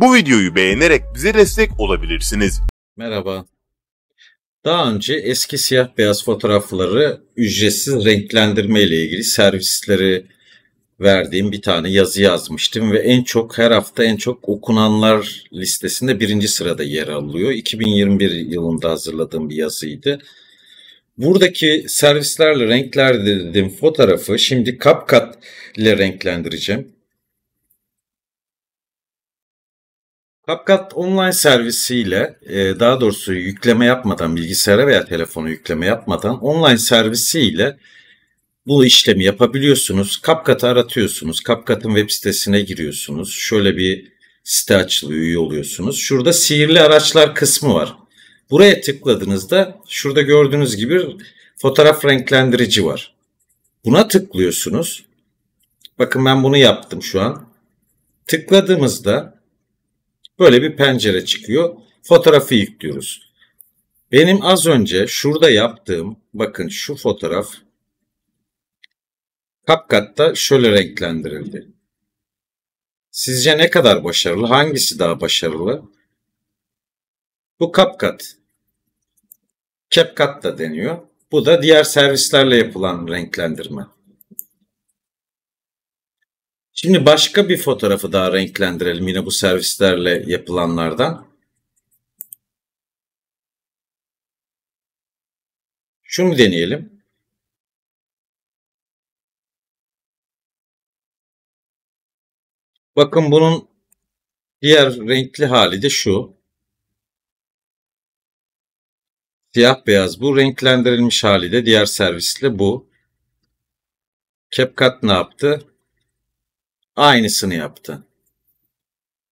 Bu videoyu beğenerek bize destek olabilirsiniz. Merhaba. Daha önce eski siyah beyaz fotoğrafları ücretsiz renklendirme ile ilgili servisleri verdiğim bir tane yazı yazmıştım ve en çok her hafta en çok okunanlar listesinde birinci sırada yer alıyor. 2021 yılında hazırladığım bir yazıydı. Buradaki servislerle renklendirdiğim fotoğrafı şimdi CapCut ile renklendireceğim. CapCut online servisiyle e, daha doğrusu yükleme yapmadan bilgisayara veya telefona yükleme yapmadan online servisiyle bu işlemi yapabiliyorsunuz. CapCut'ı aratıyorsunuz. CapCut'ın web sitesine giriyorsunuz. Şöyle bir site açılıyor, üye oluyorsunuz. Şurada sihirli araçlar kısmı var. Buraya tıkladığınızda şurada gördüğünüz gibi fotoğraf renklendirici var. Buna tıklıyorsunuz. Bakın ben bunu yaptım şu an. Tıkladığımızda Böyle bir pencere çıkıyor. Fotoğrafı yüklüyoruz. Benim az önce şurada yaptığım, bakın şu fotoğraf CapCut'ta şöyle renklendirildi. Sizce ne kadar başarılı? Hangisi daha başarılı? Bu CapCut. CapCut da deniyor. Bu da diğer servislerle yapılan renklendirme. Şimdi başka bir fotoğrafı daha renklendirelim yine bu servislerle yapılanlardan. Şunu deneyelim. Bakın bunun diğer renkli hali de şu. Siyah beyaz bu renklendirilmiş hali de diğer servisle bu. CapCut ne yaptı? Aynısını yaptı.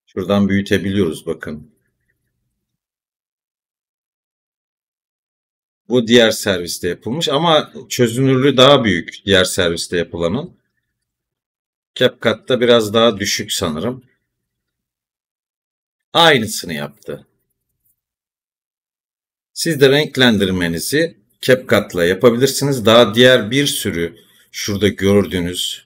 Şuradan büyütebiliyoruz bakın. Bu diğer serviste yapılmış ama çözünürlüğü daha büyük diğer serviste yapılanın. CapCut'ta biraz daha düşük sanırım. Aynısını yaptı. Siz de renklendirmenizi CapCut'la yapabilirsiniz. Daha diğer bir sürü şurada gördüğünüz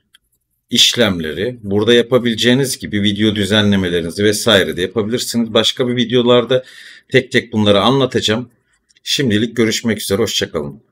işlemleri burada yapabileceğiniz gibi video düzenlemelerinizi vesaire de yapabilirsiniz. Başka bir videolarda tek tek bunları anlatacağım. Şimdilik görüşmek üzere. Hoşçakalın.